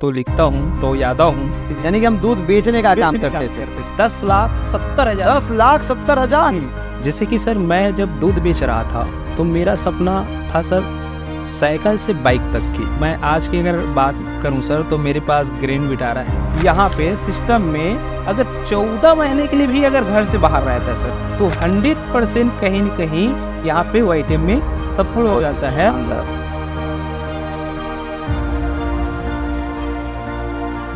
तो लिखता हूँ तो यादा हूँ यानी कि हम दूध बेचने का काम करते थे दस लाख सत्तर हजार दस लाख सत्तर हजार जैसे कि सर मैं जब दूध बेच रहा था तो मेरा सपना था सर साइकिल से बाइक तक की मैं आज की अगर बात करूं सर तो मेरे पास ग्रीन विटारा है यहाँ पे सिस्टम में अगर चौदह महीने के लिए भी अगर घर से बाहर रहता है सर तो हंड्रेड परसेंट कहीं न कहीं यहाँ पे वाइटम में सफल हो जाता है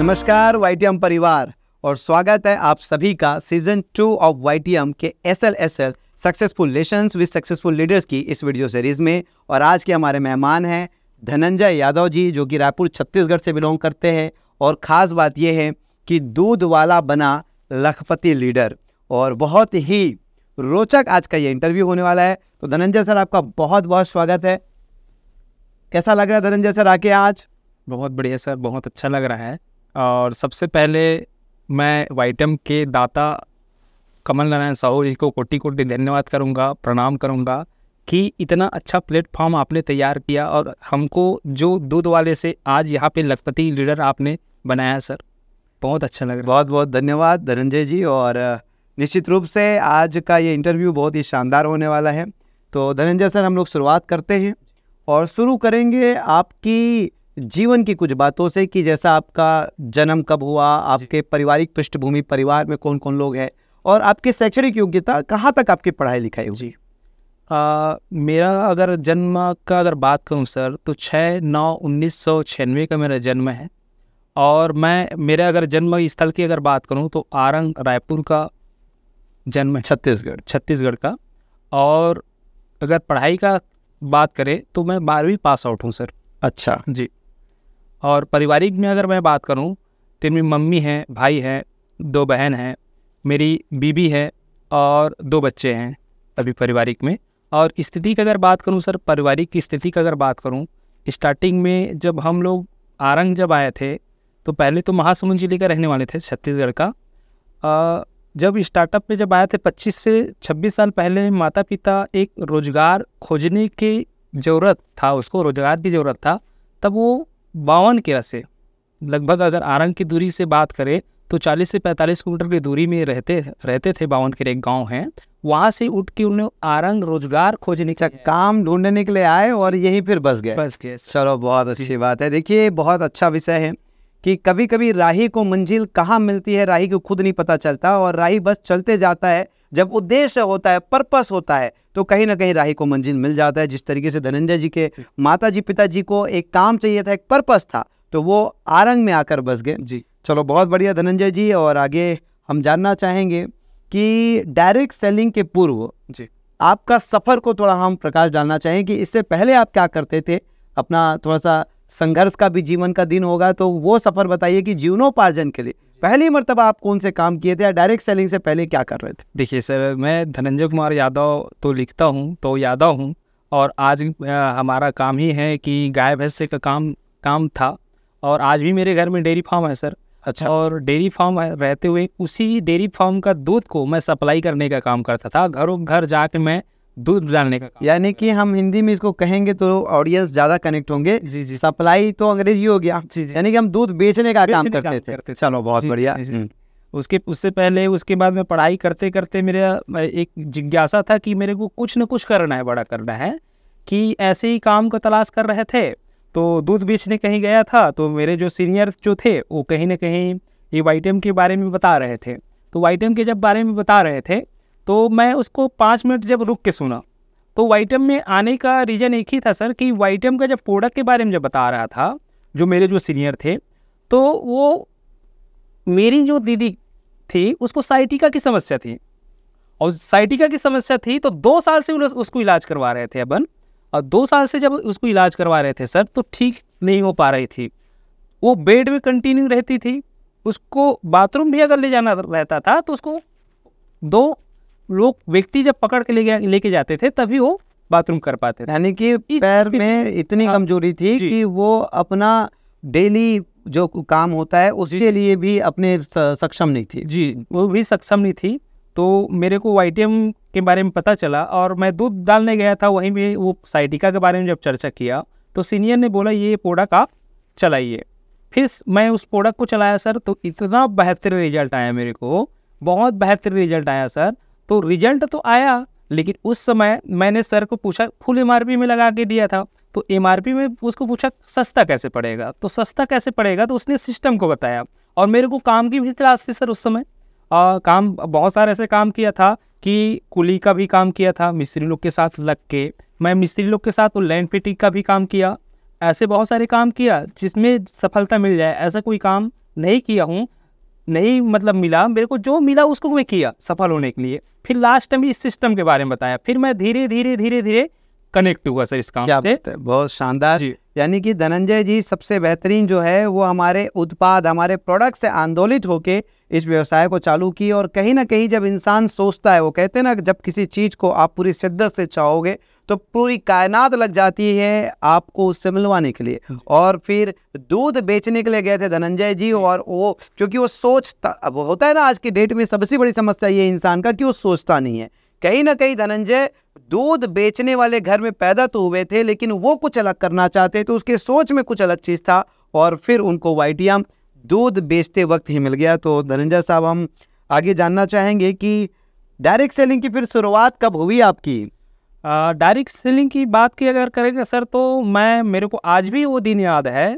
नमस्कार वाईटीएम परिवार और स्वागत है आप सभी का सीजन टू ऑफ वाईटीएम के S L S L successful lessons with successful leaders की इस वीडियो सीरीज़ में और आज के हमारे मेहमान हैं धनंजय यादव जी जो कि रायपुर छत्तीसगढ़ से बिलोंग करते हैं और ख़ास बात यह है कि दूध वाला बना लखपति लीडर और बहुत ही रोचक आज का ये इंटरव्यू होने वाला है तो धनंजय सर आपका बहुत बहुत स्वागत है कैसा लग रहा है धनंजय सर आके आज बहुत बढ़िया सर बहुत अच्छा लग रहा है और सबसे पहले मैं वाइटम के दाता कमल नारायण साहू जी को कोटि कोटि धन्यवाद करूँगा प्रणाम करूँगा कि इतना अच्छा प्लेटफॉर्म आपने तैयार किया और हमको जो दूध वाले से आज यहाँ पे लखपति लीडर आपने बनाया सर बहुत अच्छा लग रहा बहुत बहुत धन्यवाद धनंजय जी और निश्चित रूप से आज का ये इंटरव्यू बहुत ही शानदार होने वाला है तो धनंजय सर हम लोग शुरुआत करते हैं और शुरू करेंगे आपकी जीवन की कुछ बातों से कि जैसा आपका जन्म कब हुआ आपके पारिवारिक पृष्ठभूमि परिवार में कौन कौन लोग हैं और आपकी शैक्षणिक योग्यता कहाँ तक आपकी पढ़ाई लिखाई हुई जी आ, मेरा अगर जन्म का अगर बात करूँ सर तो छः नौ उन्नीस सौ छियानवे का मेरा जन्म है और मैं मेरे अगर जन्म स्थल की अगर बात करूँ तो आरंग रायपुर का जन्म छत्तीसगढ़ छत्तीसगढ़ का और अगर पढ़ाई का बात करें तो मैं बारहवीं पास आउट हूँ सर अच्छा जी और पारिवारिक में अगर मैं बात करूँ तो मेरी मम्मी हैं भाई हैं दो बहन हैं मेरी बीबी है और दो बच्चे हैं अभी पारिवारिक में और स्थिति की अगर बात करूँ सर पारिवारिक की स्थिति की अगर बात करूँ स्टार्टिंग में जब हम लोग आरंग जब आए थे तो पहले तो महासमुंद जिले का रहने वाले थे छत्तीसगढ़ का आ, जब स्टार्टअप में जब आए थे 25 से 26 साल पहले माता पिता एक रोज़गार खोजने की ज़रूरत था उसको रोज़गार की ज़रूरत था तब वो बावन के रस्से लगभग अगर आरंग की दूरी से बात करें तो 40 से 45 किलोमीटर की दूरी में रहते रहते थे बावन के एक गाँव है वहां से उठ के उन्हें आरंग रोजगार खोजने का अच्छा, काम ढूंढने के लिए आए और यहीं फिर बस गए बस गए चलो बहुत अच्छी बात है देखिए बहुत अच्छा विषय है कि कभी कभी राही को मंजिल कहाँ मिलती है राही को खुद नहीं पता चलता और राही बस चलते जाता है जब उद्देश्य होता है पर्पस होता है तो कहीं ना कहीं राही को मंजिल मिल जाता है जिस तरीके से धनंजय जी के माता जी पिताजी को एक काम चाहिए था एक पर्पस था तो वो आरंग में आकर बस गए जी चलो बहुत बढ़िया धनंजय जी और आगे हम जानना चाहेंगे कि डायरेक्ट सेलिंग के पूर्व जी आपका सफ़र को थोड़ा हम प्रकाश डालना चाहेंगे कि इससे पहले आप क्या करते थे अपना थोड़ा सा संघर्ष का भी जीवन का दिन होगा तो वो सफ़र बताइए कि जीवनोपार्जन के लिए पहली मरतबा आप कौन से काम किए थे या डायरेक्ट सेलिंग से पहले क्या कर रहे थे देखिए सर मैं धनंजय कुमार यादव तो लिखता हूँ तो यादव हूँ और आज हमारा काम ही है कि गाय भैंसे का काम काम था और आज भी मेरे घर में डेयरी फार्म है सर अच्छा और डेयरी फार्म रहते हुए उसी डेयरी फार्म का दूध को मैं सप्लाई करने का काम करता था घरों घर जाके मैं दूध डालने का यानी कि हम हिंदी में इसको कहेंगे तो ऑडियंस ज्यादा कनेक्ट होंगे जी जी सप्लाई तो अंग्रेजी हो गया जी जी यानी कि हम दूध बेचने का काम करते, थे चलो बहुत बढ़िया हम्म। उसके उससे पहले उसके बाद में पढ़ाई करते करते मेरा एक जिज्ञासा था कि मेरे को कुछ न कुछ करना है बड़ा करना है कि ऐसे ही काम को तलाश कर रहे थे तो दूध बेचने कहीं गया था तो मेरे जो सीनियर जो थे वो कहीं ना कहीं ये वाइटम के बारे में बता रहे थे तो वाइटम के जब बारे में बता रहे थे तो मैं उसको पाँच मिनट जब रुक के सुना तो वाइटम में आने का रीज़न एक ही था सर कि वाइटम का जब प्रोडक्ट के बारे में जब बता रहा था जो मेरे जो सीनियर थे तो वो मेरी जो दीदी थी उसको साइटिका की समस्या थी और साइटिका की समस्या थी तो दो साल से उसको इलाज करवा रहे थे अपन और दो साल से जब उसको इलाज करवा रहे थे सर तो ठीक नहीं हो पा रही थी वो बेड में कंटिन्यू रहती थी उसको बाथरूम भी अगर ले जाना रहता था तो उसको दो लोग व्यक्ति जब पकड़ के लेके लेके जाते थे तभी वो बाथरूम कर पाते थे यानी कि पैर में इतनी हाँ। कमजोरी थी कि वो अपना डेली जो काम होता है उसके लिए भी अपने सक्षम नहीं थी जी वो भी सक्षम नहीं थी तो मेरे को वाई के बारे में पता चला और मैं दूध डालने गया था वहीं में वो साइटिका के बारे में जब चर्चा किया तो सीनियर ने बोला ये प्रोडक्ट आप चलाइए फिर मैं उस प्रोडक्ट को चलाया सर तो इतना बेहतर रिजल्ट आया मेरे को बहुत बेहतर रिजल्ट आया सर तो रिजल्ट तो आया लेकिन उस समय मैंने सर को पूछा फुल एम में लगा के दिया था तो एम में उसको पूछा सस्ता कैसे पड़ेगा तो सस्ता कैसे पड़ेगा तो उसने सिस्टम को बताया और मेरे को काम की भी तलाश थी सर उस समय आ, काम बहुत सारे ऐसे काम किया था कि कुली का भी काम किया था मिस्त्री लोग के साथ लग के मैं मिस्त्री लोग के साथ वो लैंड फिटिंग का भी काम किया ऐसे बहुत सारे काम किया जिसमें सफलता मिल जाए ऐसा कोई काम नहीं किया हूँ नहीं मतलब मिला मेरे को जो मिला उसको मैं किया सफल होने के लिए फिर लास्ट टाइम इस सिस्टम के बारे में बताया फिर मैं धीरे धीरे धीरे धीरे कनेक्ट हुआ सर इस काम क्या से बहुत शानदार यानी कि धनंजय जी सबसे बेहतरीन जो है वो हमारे उत्पाद हमारे प्रोडक्ट से आंदोलित होके इस व्यवसाय को चालू की और कहीं ना कहीं जब इंसान सोचता है वो कहते हैं ना जब किसी चीज़ को आप पूरी शिद्दत से चाहोगे तो पूरी कायनात लग जाती है आपको उससे मिलवाने के लिए और फिर दूध बेचने के लिए गए थे धनंजय जी और वो क्योंकि वो सोचता अब होता है ना आज की डेट में सबसे बड़ी समस्या ये इंसान का कि वो सोचता नहीं है कहीं ना कहीं धनंजय दूध बेचने वाले घर में पैदा तो हुए थे लेकिन वो कुछ अलग करना चाहते तो उसके सोच में कुछ अलग चीज़ था और फिर उनको वाइटियाम दूध बेचते वक्त ही मिल गया तो धनंजय साहब हम आगे जानना चाहेंगे कि डायरेक्ट सेलिंग की फिर शुरुआत कब हुई आपकी डायरेक्ट सेलिंग की बात की अगर करेंगे सर तो मैं मेरे को आज भी वो दिन याद है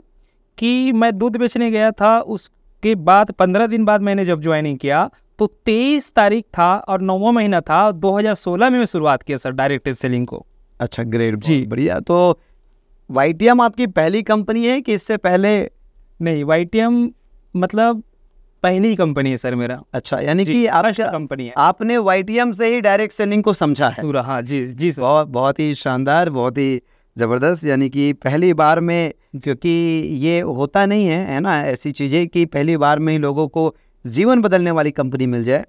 कि मैं दूध बेचने गया था उसके बाद पंद्रह दिन बाद मैंने जब ज्वाइनिंग किया तो तेईस तारीख था और नौवा महीना था 2016 में मैं शुरुआत किया सर डायरेक्ट सेलिंग को अच्छा ग्रेट जी बढ़िया तो वाई आपकी पहली कंपनी है कि इससे पहले नहीं वाई मतलब पहली कंपनी है सर मेरा अच्छा यानी कि आपका कंपनी है आपने वाई से ही डायरेक्ट सेलिंग को समझा है पूरा हाँ जी जी सर बहुत बहुत ही शानदार बहुत ही ज़बरदस्त यानी कि पहली बार में क्योंकि ये होता नहीं है है ना ऐसी चीज़ें कि पहली बार में ही लोगों को जीवन बदलने वाली कंपनी मिल जाए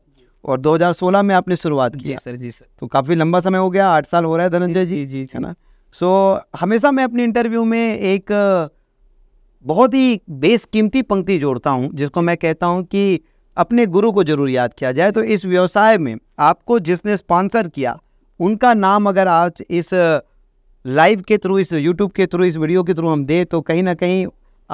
और 2016 में आपने शुरुआत की सर जी सर तो काफ़ी लंबा समय हो गया आठ साल हो रहा है धनंजय जी जी है ना सो हमेशा मैं अपने इंटरव्यू में एक बहुत ही बेसकीमती पंक्ति जोड़ता हूँ जिसको मैं कहता हूँ कि अपने गुरु को जरूर याद किया जाए तो इस व्यवसाय में आपको जिसने स्पॉन्सर किया उनका नाम अगर आज इस लाइव के थ्रू इस यूट्यूब के थ्रू इस वीडियो के थ्रू हम दें तो कहीं ना कहीं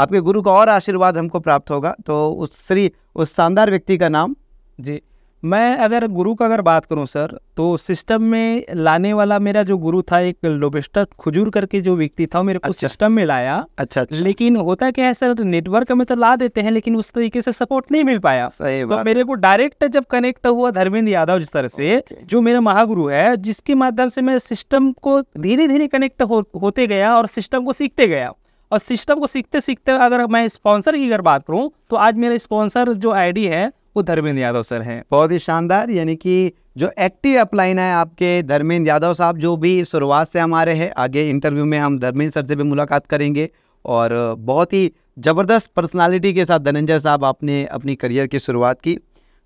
आपके गुरु का और आशीर्वाद हमको प्राप्त होगा तो उस श्री उस शानदार व्यक्ति का नाम जी मैं अगर गुरु का अगर बात करूं सर तो सिस्टम में लाने वाला मेरा जो गुरु था एक लोबेस्टर खुजूर करके जो व्यक्ति था मेरे को अच्छा। सिस्टम में लाया अच्छा, अच्छा लेकिन होता क्या है सर नेटवर्क में तो ला देते हैं लेकिन उस तरीके से सपोर्ट नहीं मिल पाया तो मेरे को डायरेक्ट जब कनेक्ट हुआ धर्मेंद्र यादव जिस तरह से जो मेरा महागुरु है जिसके माध्यम से मैं सिस्टम को धीरे धीरे कनेक्ट होते गया और सिस्टम को सीखते गया और सिस्टम को सीखते सीखते अगर मैं स्पॉन्सर की अगर बात करूँ तो आज मेरा स्पॉन्सर जो आईडी है वो धर्मेंद्र यादव सर हैं बहुत ही शानदार यानी कि जो एक्टिव अपलाइन है आपके धर्मेंद्र यादव साहब जो भी शुरुआत से हमारे हैं आगे इंटरव्यू में हम धर्मेंद्र सर से भी मुलाकात करेंगे और बहुत ही ज़बरदस्त पर्सनालिटी के साथ धनंजय साहब आपने अपनी करियर की शुरुआत की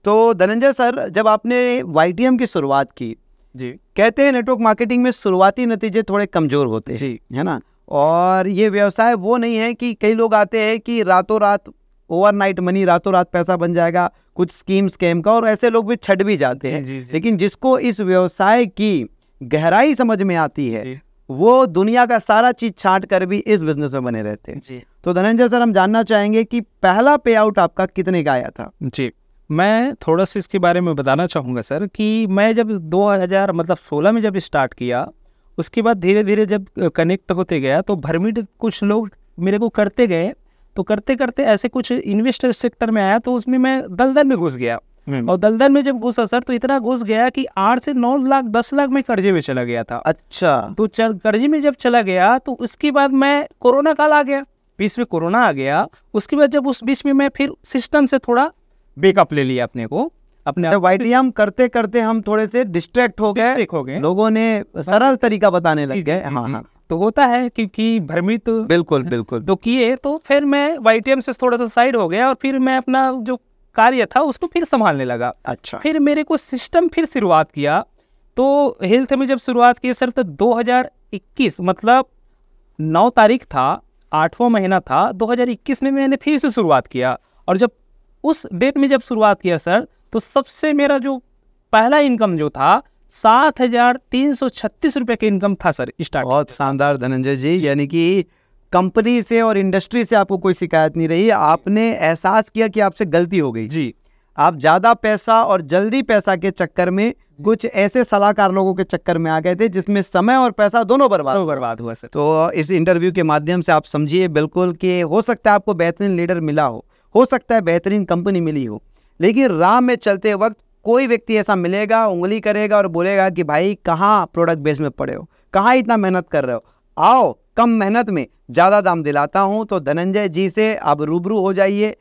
तो धनंजय सर जब आपने वाई की शुरुआत की जी कहते हैं नेटवर्क मार्केटिंग में शुरुआती नतीजे थोड़े कमज़ोर होते हैं जी है ना और ये व्यवसाय वो नहीं है कि कई लोग आते हैं कि रातों रात ओवरनाइट मनी रातों रात पैसा बन जाएगा कुछ स्कीम स्कैम का और ऐसे लोग भी छट भी जाते हैं लेकिन जिसको इस व्यवसाय की गहराई समझ में आती है वो दुनिया का सारा चीज छाट कर भी इस बिजनेस में बने रहते हैं तो धनंजय सर हम जानना चाहेंगे कि पहला पे आउट आपका कितने का आया था जी मैं थोड़ा सा इसके बारे में बताना चाहूँगा सर कि मैं जब 2000 मतलब 16 में जब स्टार्ट किया उसके बाद धीरे धीरे जब कनेक्ट होते गया तो भरमिट कुछ लोग मेरे को करते गए तो करते करते ऐसे कुछ इन्वेस्ट सेक्टर में आया तो उसमें मैं दलदल में घुस गया हम्म। और दलदल में जब घुसा सर तो इतना घुस गया कि आठ से नौ लाख दस लाख में कर्जे में चला गया था अच्छा तो चल कर्जे में जब चला गया तो उसके बाद मैं कोरोना काल आ गया बीच में कोरोना आ गया उसके बाद जब उस बीच में मैं फिर सिस्टम से थोड़ा बेकअप ले लिया अपने को अपने अच्छा वाई हम करते करते हम थोड़े से डिस्ट्रैक्ट हो गए हो गए लोगों ने सरल तरीका बताने लग गए हाँ हाँ तो होता है क्योंकि भ्रमित तो बिल्कुल बिल्कुल तो किए तो फिर मैं वाई टी एम से थोड़ा सा साइड हो गया और फिर मैं अपना जो कार्य था उसको फिर संभालने लगा अच्छा फिर मेरे को सिस्टम फिर शुरुआत किया तो हेल्थ में जब शुरुआत की सर तो 2021 मतलब 9 तारीख था आठवां महीना था 2021 में मैंने फिर से शुरुआत किया और जब उस डेट में जब शुरुआत किया सर तो सबसे मेरा जो पहला इनकम जो था सात हजार तीन सौ छत्तीस रुपए का इनकम था सर स्टार्ट बहुत शानदार धनंजय जी यानी कि कंपनी से और इंडस्ट्री से आपको कोई शिकायत नहीं रही आपने एहसास किया कि आपसे गलती हो गई जी आप ज़्यादा पैसा और जल्दी पैसा के चक्कर में कुछ ऐसे सलाहकार लोगों के चक्कर में आ गए थे जिसमें समय और पैसा दोनों बर्बाद दोनों बर्बाद हुआ सर तो इस इंटरव्यू के माध्यम से आप समझिए बिल्कुल कि हो सकता है आपको बेहतरीन लीडर मिला हो हो सकता है बेहतरीन कंपनी मिली हो लेकिन राह में चलते वक्त कोई व्यक्ति ऐसा मिलेगा उंगली करेगा और बोलेगा कि भाई कहाँ प्रोडक्ट बेस में पड़े हो कहाँ इतना मेहनत कर रहे हो आओ कम मेहनत में ज़्यादा दाम दिलाता हूँ तो धनंजय जी से आप रूबरू हो जाइए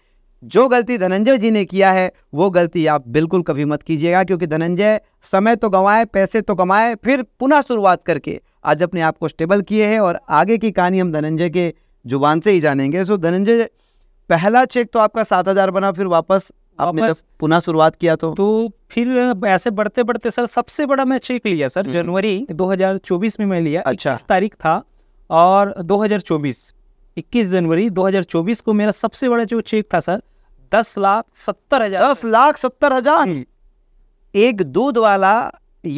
जो गलती धनंजय जी ने किया है वो गलती आप बिल्कुल कभी मत कीजिएगा क्योंकि धनंजय समय तो गंवाए पैसे तो कमाए फिर पुनः शुरुआत करके आज अपने आप को स्टेबल किए हैं और आगे की कहानी हम धनंजय के जुबान से ही जानेंगे सो धनंजय पहला चेक तो आपका सात हज़ार बना फिर वापस आपने जब पुनः शुरुआत किया तो तो फिर ऐसे बढ़ते बढ़ते सर सबसे बड़ा मैं चेक लिया सर हम्म। जनवरी 2024 में मैं लिया अच्छा तारीख था और 2024 21 जनवरी 2024 को मेरा सबसे बड़ा जो चेक था सर दस लाख सत्तर हजार दस लाख सत्तर हजार एक दूध वाला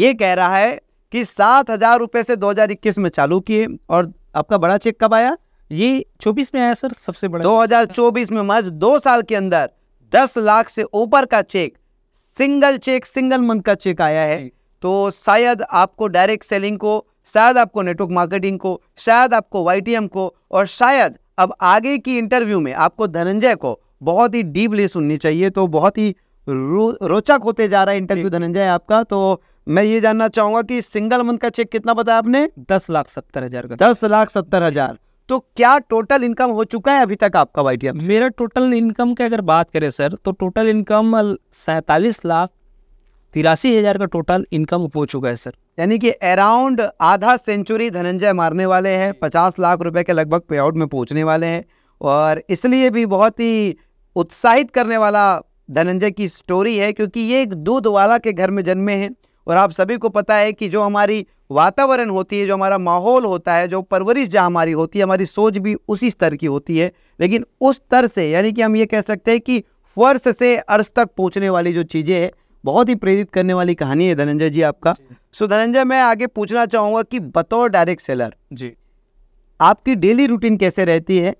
ये कह रहा है कि सात हजार रुपये से 2021 में चालू किए और आपका बड़ा चेक कब आया ये 24 में आया सर सबसे बड़ा 2024 में मज दो साल के अंदर दस लाख से ऊपर का cheque single cheque single month का चेक आया है तो शायद आपको डायरेक्ट सेलिंग को शायद आपको नेटवर्क मार्केटिंग को शायद आपको वाई को और शायद अब आगे की इंटरव्यू में आपको धनंजय को बहुत ही डीपली सुननी चाहिए तो बहुत ही रोचक होते जा रहा है इंटरव्यू धनंजय आपका तो मैं ये जानना चाहूंगा कि सिंगल मंथ का चेक कितना बताया आपने दस लाख सत्तर हजार का दस लाख सत्तर हजार तो क्या टोटल इनकम हो चुका है अभी तक आपका वाई मेरा टोटल इनकम की अगर बात करें सर तो टोटल इनकम सैंतालीस लाख तिरासी हज़ार का टोटल इनकम हो चुका है सर यानी कि अराउंड आधा सेंचुरी धनंजय मारने वाले हैं पचास लाख रुपए के लगभग पे आउट में पहुंचने वाले हैं और इसलिए भी बहुत ही उत्साहित करने वाला धनंजय की स्टोरी है क्योंकि ये एक दूध वाला के घर में जन्मे हैं और आप सभी को पता है कि जो हमारी वातावरण होती है जो हमारा माहौल होता है जो परवरिश जहाँ हमारी होती है हमारी सोच भी उसी स्तर की होती है लेकिन उस स्तर से यानी कि हम ये कह सकते हैं कि फर्श से अर्श तक पहुँचने वाली जो चीज़ें हैं बहुत ही प्रेरित करने वाली कहानी है धनंजय जी आपका सो धनंजय मैं आगे पूछना चाहूँगा कि बतौर डायरेक्ट सेलर जी आपकी डेली रूटीन कैसे रहती है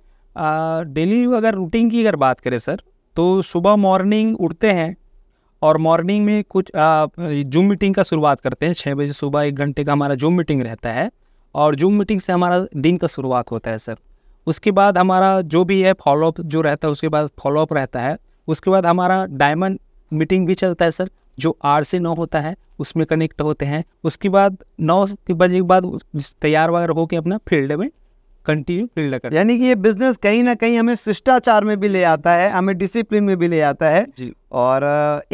डेली अगर रूटीन की अगर बात करें सर तो सुबह मॉर्निंग उठते हैं और मॉर्निंग में कुछ जूम मीटिंग का शुरुआत करते हैं छः बजे सुबह एक घंटे का हमारा जूम मीटिंग रहता है और जूम मीटिंग से हमारा दिन का शुरुआत होता है सर उसके बाद हमारा जो भी है फॉलोअप जो रहता है उसके बाद फॉलोअप रहता है उसके बाद हमारा डायमंड मीटिंग भी चलता है सर जो आठ से नौ होता है उसमें कनेक्ट होते हैं उसके बाद नौ बजे के बाद तैयार वगैरह होकर अपना फील्ड में कंटिन्यू फील्ड कर यानी कि ये बिजनेस कहीं ना कहीं हमें शिष्टाचार में भी ले आता है हमें डिसिप्लिन में भी ले आता है जी और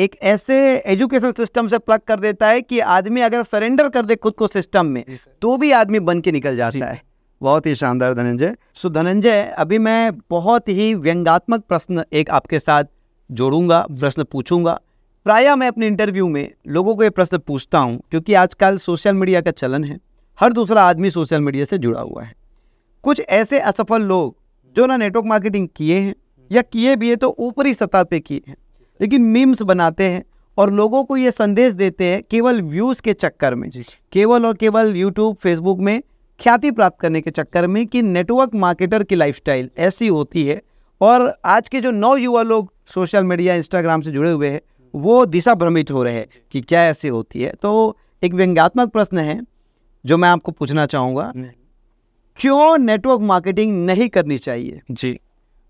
एक ऐसे एजुकेशन सिस्टम से प्लग कर देता है कि आदमी अगर सरेंडर कर दे खुद को सिस्टम में तो भी आदमी बन के निकल जाता है बहुत ही शानदार धनंजय सो धनंजय अभी मैं बहुत ही व्यंगात्मक प्रश्न एक आपके साथ जोड़ूंगा प्रश्न पूछूंगा प्रायः मैं अपने इंटरव्यू में लोगों को ये प्रश्न पूछता हूँ क्योंकि आजकल सोशल मीडिया का चलन है हर दूसरा आदमी सोशल मीडिया से जुड़ा हुआ है कुछ ऐसे असफल लोग जो ना नेटवर्क मार्केटिंग किए हैं या किए भी हैं तो ऊपरी सतह पे किए हैं लेकिन मीम्स बनाते हैं और लोगों को ये संदेश देते हैं केवल व्यूज़ के चक्कर में केवल और केवल यूट्यूब फेसबुक में ख्याति प्राप्त करने के चक्कर में कि नेटवर्क मार्केटर की लाइफस्टाइल ऐसी होती है और आज के जो नौ युवा लोग सोशल मीडिया इंस्टाग्राम से जुड़े हुए हैं वो दिशा भ्रमित हो रहे हैं कि क्या ऐसी होती है तो एक व्यंग्यात्मक प्रश्न है जो मैं आपको पूछना चाहूँगा हम्म। क्यों नेटवर्क मार्केटिंग नहीं करनी चाहिए जी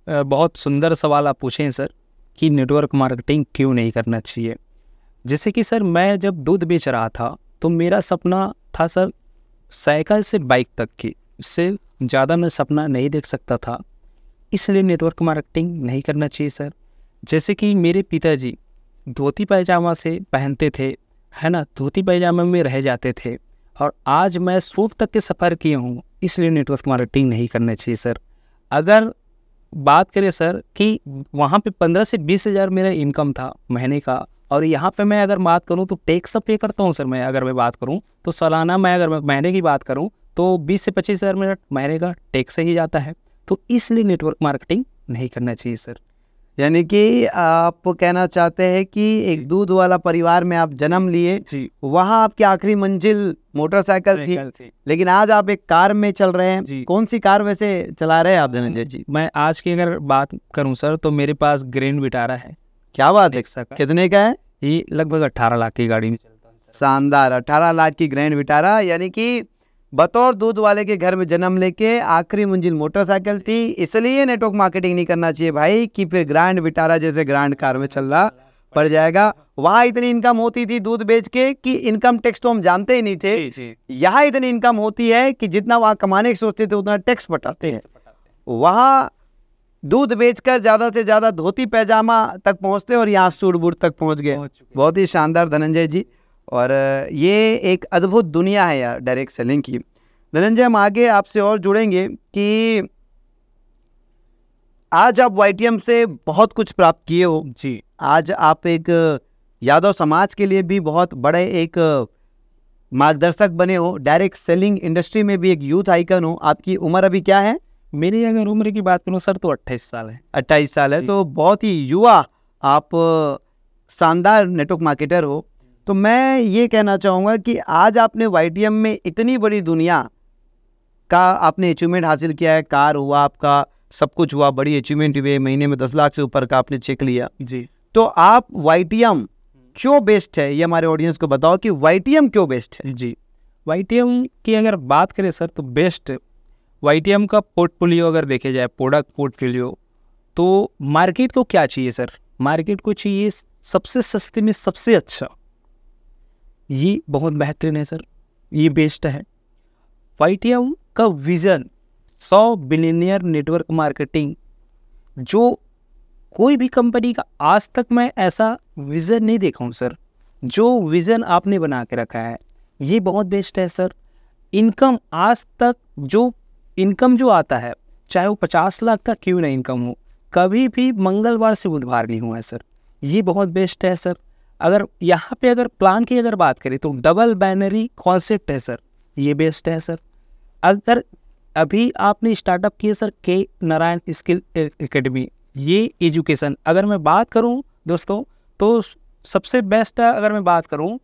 बहुत सुंदर सवाल आप पूछे हैं सर कि नेटवर्क मार्केटिंग क्यों नहीं करना चाहिए जैसे कि सर मैं जब दूध बेच रहा था तो मेरा सपना था सर साइकिल से बाइक तक की इससे ज़्यादा मैं सपना नहीं देख सकता था इसलिए नेटवर्क मार्केटिंग नहीं करना चाहिए सर जैसे कि मेरे पिताजी धोती पैजामा से पहनते थे है ना धोती पैजामा में रह जाते थे और आज मैं सूट तक के सफ़र किए हूँ इसलिए नेटवर्क मार्केटिंग नहीं करना चाहिए सर अगर बात करें सर कि वहाँ पे पंद्रह से बीस हज़ार मेरा इनकम था महीने का और यहाँ पे मैं अगर बात करूँ तो टैक्स पे करता हूँ सर मैं अगर मैं बात करूँ तो सालाना मैं अगर महीने की बात करूँ तो बीस से पच्चीस हज़ार मेरा महीने का टैक्स ही जाता है तो इसलिए नेटवर्क मार्केटिंग नहीं करना चाहिए सर यानी कि आप कहना चाहते हैं कि एक दूध वाला परिवार में आप जन्म लिए वहाँ आपकी आखिरी मंजिल मोटरसाइकिल थी, थी लेकिन आज आप एक कार में चल रहे हैं कौन सी कार वैसे चला रहे हैं आप धनंजय जी मैं आज की अगर बात करूँ सर तो मेरे पास ग्रेन विटारा है क्या बात है कितने का है ये लगभग अट्ठारह लाख की गाड़ी में चलता शानदार अट्ठारह लाख की ग्रैंड विटारा यानी कि बतौर दूध वाले के घर में जन्म लेके आखिरी मंजिल मोटरसाइकिल थी इसलिए नेटवर्क मार्केटिंग नहीं करना चाहिए भाई कि फिर ग्रैंड विटारा जैसे ग्रैंड कार में चल रहा पड़ जाएगा वहां इतनी इनकम होती थी दूध बेच के कि इनकम टैक्स तो हम जानते ही नहीं थे यहाँ इतनी इनकम होती है कि जितना वहां कमाने की सोचते थे उतना टैक्स पटाते हैं वहाँ दूध बेचकर ज़्यादा से ज़्यादा धोती पैजामा तक पहुंचते और यहाँ बूट तक पहुंच गए बहुत ही शानदार धनंजय जी और ये एक अद्भुत दुनिया है यार डायरेक्ट सेलिंग की धनंजय हम आगे आपसे और जुड़ेंगे कि आज आप वाई से बहुत कुछ प्राप्त किए हो जी आज आप एक यादव समाज के लिए भी बहुत बड़े एक मार्गदर्शक बने हो डायरेक्ट सेलिंग इंडस्ट्री में भी एक यूथ आइकन हो आपकी उम्र अभी क्या है मेरी अगर उम्र की बात करूँ सर तो अट्ठाईस साल है अट्ठाईस साल है तो बहुत ही युवा आप शानदार नेटवर्क मार्केटर हो तो मैं ये कहना चाहूँगा कि आज आपने वाई में इतनी बड़ी दुनिया का आपने अचीवमेंट हासिल किया है कार हुआ आपका सब कुछ हुआ बड़ी अचीवमेंट हुई महीने में दस लाख से ऊपर का आपने चेक लिया जी तो आप वाई क्यों बेस्ट है ये हमारे ऑडियंस को बताओ कि वाई क्यों बेस्ट है जी वाई की अगर बात करें सर तो बेस्ट वाई का पोर्टफोलियो अगर देखे जाए प्रोडक्ट पोर्टफोलियो तो मार्केट को क्या चाहिए सर मार्केट को चाहिए सबसे सस्ते में सबसे अच्छा ये बहुत बेहतरीन है सर ये बेस्ट है वाइटीएम का विज़न सौ बिलियनियर नेटवर्क मार्केटिंग जो कोई भी कंपनी का आज तक मैं ऐसा विज़न नहीं देखा हूँ सर जो विज़न आपने बना के रखा है ये बहुत बेस्ट है सर इनकम आज तक जो इनकम जो आता है चाहे वो पचास लाख का क्यों ना इनकम हो कभी भी मंगलवार से बुधवार नहीं हुआ है सर ये बहुत बेस्ट है सर अगर यहाँ पे अगर प्लान की अगर बात करें तो डबल बाइनरी कॉन्सेप्ट है सर ये बेस्ट है सर अगर अभी आपने स्टार्टअप किया सर के नारायण स्किल एकेडमी ये एजुकेशन अगर मैं बात करूँ दोस्तों तो सबसे बेस्ट है अगर मैं बात करूँ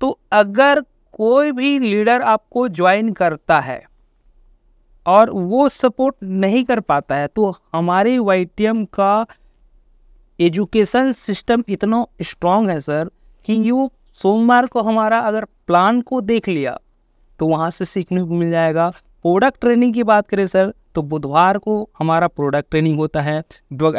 तो अगर कोई भी लीडर आपको ज्वाइन करता है और वो सपोर्ट नहीं कर पाता है तो हमारे वाई का एजुकेशन सिस्टम इतना स्ट्रांग है सर कि यू सोमवार को हमारा अगर प्लान को देख लिया तो वहाँ से सीखने को मिल जाएगा प्रोडक्ट ट्रेनिंग की बात करें सर तो बुधवार को हमारा प्रोडक्ट ट्रेनिंग होता है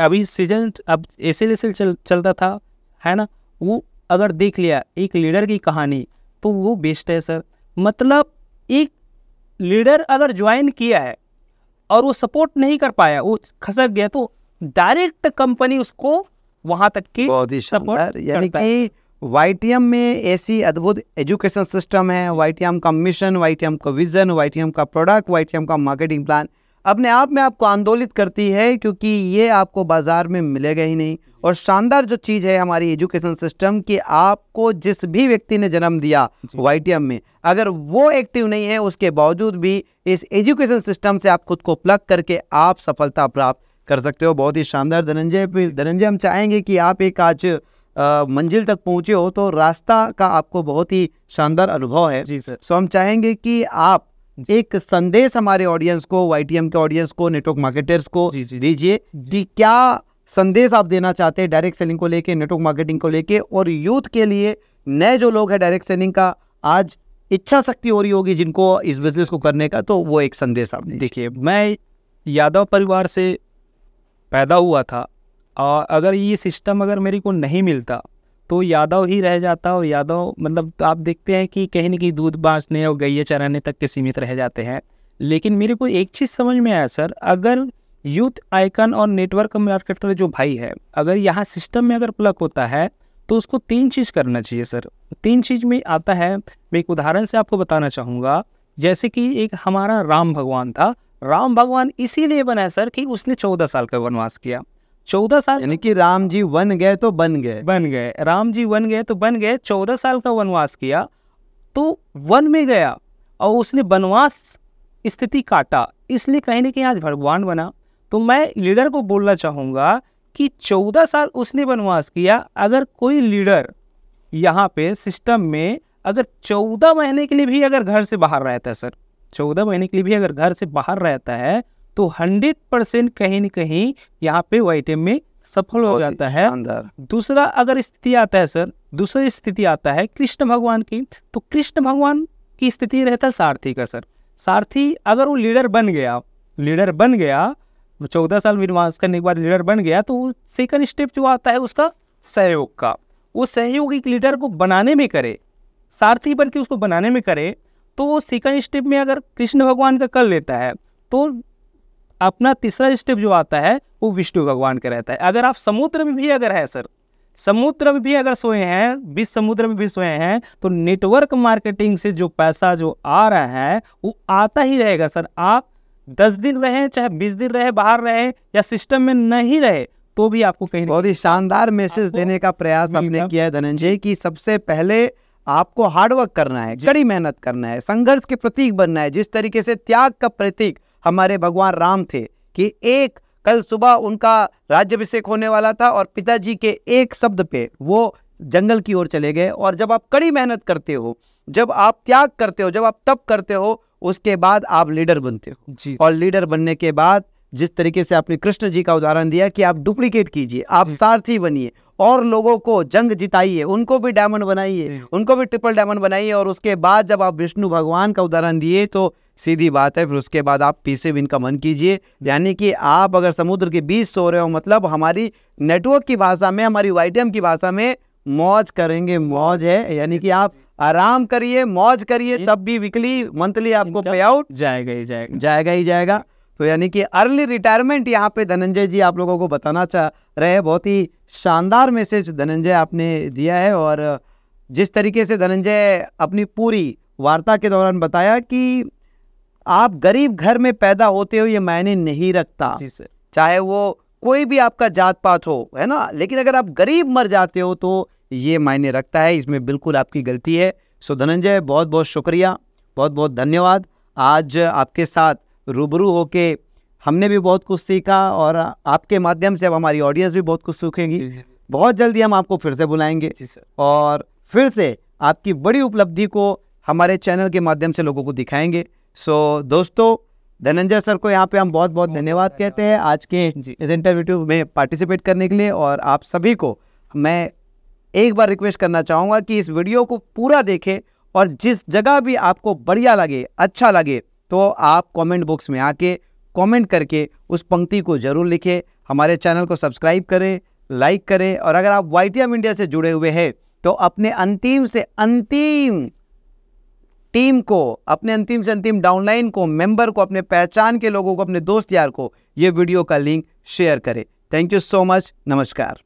अभी सीजन अब ऐसे जैसे चल चलता था है ना वो अगर देख लिया एक लीडर की कहानी तो वो बेस्ट है सर मतलब एक लीडर अगर ज्वाइन किया है और वो सपोर्ट नहीं कर पाया वो खसक गया तो डायरेक्ट कंपनी उसको वहां तक की बहुत ही सपोर्ट यानी कि में ऐसी अद्भुत एजुकेशन सिस्टम है वाई का मिशन वाई का विजन वाई का प्रोडक्ट वाई का मार्केटिंग प्लान अपने आप में आपको आंदोलित करती है क्योंकि ये आपको बाज़ार में मिलेगा ही नहीं और शानदार जो चीज़ है हमारी एजुकेशन सिस्टम कि आपको जिस भी व्यक्ति ने जन्म दिया वाई में अगर वो एक्टिव नहीं है उसके बावजूद भी इस एजुकेशन सिस्टम से आप खुद को प्लग करके आप सफलता प्राप्त कर सकते हो बहुत ही शानदार धनंजय फिर धनंजय हम चाहेंगे कि आप एक आज मंजिल तक पहुँचे हो तो रास्ता का आपको बहुत ही शानदार अनुभव है जी सर सो हम चाहेंगे कि आप एक संदेश हमारे ऑडियंस को वाई के ऑडियंस को नेटवर्क मार्केटर्स को दीजिए कि क्या संदेश आप देना चाहते हैं डायरेक्ट सेलिंग को लेके नेटवर्क मार्केटिंग को लेके और यूथ के लिए नए जो लोग हैं डायरेक्ट सेलिंग का आज इच्छा शक्ति हो रही होगी जिनको इस बिजनेस को करने का तो वो एक संदेश आप देखिए मैं यादव परिवार से पैदा हुआ था और अगर ये सिस्टम अगर मेरे को नहीं मिलता तो यादव ही रह जाता और यादव मतलब तो आप देखते हैं कि कहीं ना कहीं दूध बाँचने और गैये चराने तक के सीमित रह जाते हैं लेकिन मेरे को एक चीज़ समझ में आया सर अगर यूथ आइकन और नेटवर्क मार्केटर जो भाई है अगर यहाँ सिस्टम में अगर प्लग होता है तो उसको तीन चीज़ करना चाहिए सर तीन चीज़ में आता है मैं एक उदाहरण से आपको बताना चाहूँगा जैसे कि एक हमारा राम भगवान था राम भगवान इसीलिए बना सर कि उसने चौदह साल का वनवास किया चौदह साल यानी कि राम जी वन गए तो बन गए बन गए राम जी वन गए तो बन गए चौदह साल का वनवास किया तो वन में गया और उसने वनवास स्थिति काटा इसलिए कहीं ना कहीं आज भगवान बना तो मैं लीडर को बोलना चाहूँगा कि चौदह साल उसने वनवास किया अगर कोई लीडर यहाँ पे सिस्टम में अगर चौदह महीने के लिए भी अगर घर से बाहर रहता है सर चौदह महीने के लिए भी अगर घर से बाहर रहता है तो हंड्रेड परसेंट कहीं ना कहीं यहाँ पे वाइटेम में सफल हो जाता है दूसरा अगर स्थिति आता है सर दूसरी स्थिति आता है कृष्ण भगवान की तो कृष्ण भगवान की स्थिति रहता है सारथी का सर सारथी अगर वो लीडर बन गया लीडर बन गया चौदह साल विनवास करने के बाद लीडर बन गया तो सेकंड स्टेप जो आता है उसका सहयोग का वो सहयोग एक लीडर को बनाने में करे सारथी बन के उसको बनाने में करे तो वो सेकंड स्टेप में अगर कृष्ण भगवान का कर लेता है तो अपना तीसरा स्टेप जो आता है वो विष्णु भगवान का रहता है अगर आप समुद्र में भी अगर है सर समुद्र में भी अगर सोए हैं बीस समुद्र में भी सोए हैं तो नेटवर्क मार्केटिंग से जो पैसा जो आ रहा है वो आता ही रहेगा सर आप दस दिन रहे चाहे बीस दिन रहे बाहर रहे या सिस्टम में नहीं रहे तो भी आपको कहीं बहुत ही शानदार मैसेज देने का प्रयास हमने किया है धनंजय कि सबसे पहले आपको हार्डवर्क करना है कड़ी मेहनत करना है संघर्ष के प्रतीक बनना है जिस तरीके से त्याग का प्रतीक हमारे भगवान राम थे कि एक कल सुबह उनका राज्यभिषेक होने वाला था और पिताजी के एक शब्द पे वो जंगल की ओर चले गए और जब आप कड़ी मेहनत करते हो जब आप त्याग करते हो जब आप तप करते हो उसके बाद आप लीडर बनते हो जी और लीडर बनने के बाद जिस तरीके से आपने कृष्ण जी का उदाहरण दिया कि आप डुप्लीकेट कीजिए आप सारथी बनिए और लोगों को जंग जिताइए उनको भी डायमंड बनाइए उनको भी ट्रिपल डायमंड बनाइए और उसके बाद जब आप विष्णु भगवान का उदाहरण दिए तो सीधी बात है फिर उसके बाद आप पीछे भी इनका मन कीजिए यानी कि आप अगर समुद्र के बीच सो रहे हो मतलब हमारी नेटवर्क की भाषा में हमारी वाइटम की भाषा में मौज करेंगे मौज है यानी कि आप आराम करिए मौज करिए तब भी वीकली मंथली आपको पे आउट जाएगा ही जाएगा जाएगा ही जाएगा तो यानी कि अर्ली रिटायरमेंट यहाँ पे धनंजय जी आप लोगों को बताना चाह रहे हैं बहुत ही शानदार मैसेज धनंजय आपने दिया है और जिस तरीके से धनंजय अपनी पूरी वार्ता के दौरान बताया कि आप गरीब घर में पैदा होते हो ये मायने नहीं रखता चाहे वो कोई भी आपका जात पात हो है ना लेकिन अगर आप गरीब मर जाते हो तो ये मायने रखता है इसमें बिल्कुल आपकी गलती है सो धनंजय बहुत बहुत शुक्रिया बहुत बहुत धन्यवाद आज आपके साथ रूबरू होके हमने भी बहुत कुछ सीखा और आपके माध्यम से अब हमारी ऑडियंस भी बहुत कुछ सीखेंगी बहुत जल्दी हम आपको फिर से बुलाएंगे और फिर से आपकी बड़ी उपलब्धि को हमारे चैनल के माध्यम से लोगों को दिखाएंगे सो दोस्तों धनंजय सर को यहाँ पे हम बहुत बहुत धन्यवाद कहते हैं आज के इस इंटरव्यू में पार्टिसिपेट करने के लिए और आप सभी को मैं एक बार रिक्वेस्ट करना चाहूँगा कि इस वीडियो को पूरा देखें और जिस जगह भी आपको बढ़िया लगे अच्छा लगे तो आप कमेंट बॉक्स में आके कमेंट करके उस पंक्ति को ज़रूर लिखें हमारे चैनल को सब्सक्राइब करें लाइक करें और अगर आप वाई इंडिया से जुड़े हुए हैं तो अपने अंतिम से अंतिम टीम को अपने अंतिम से अंतिम डाउनलाइन को मेंबर को अपने पहचान के लोगों को अपने दोस्त यार को ये वीडियो का लिंक शेयर करें थैंक यू सो मच नमस्कार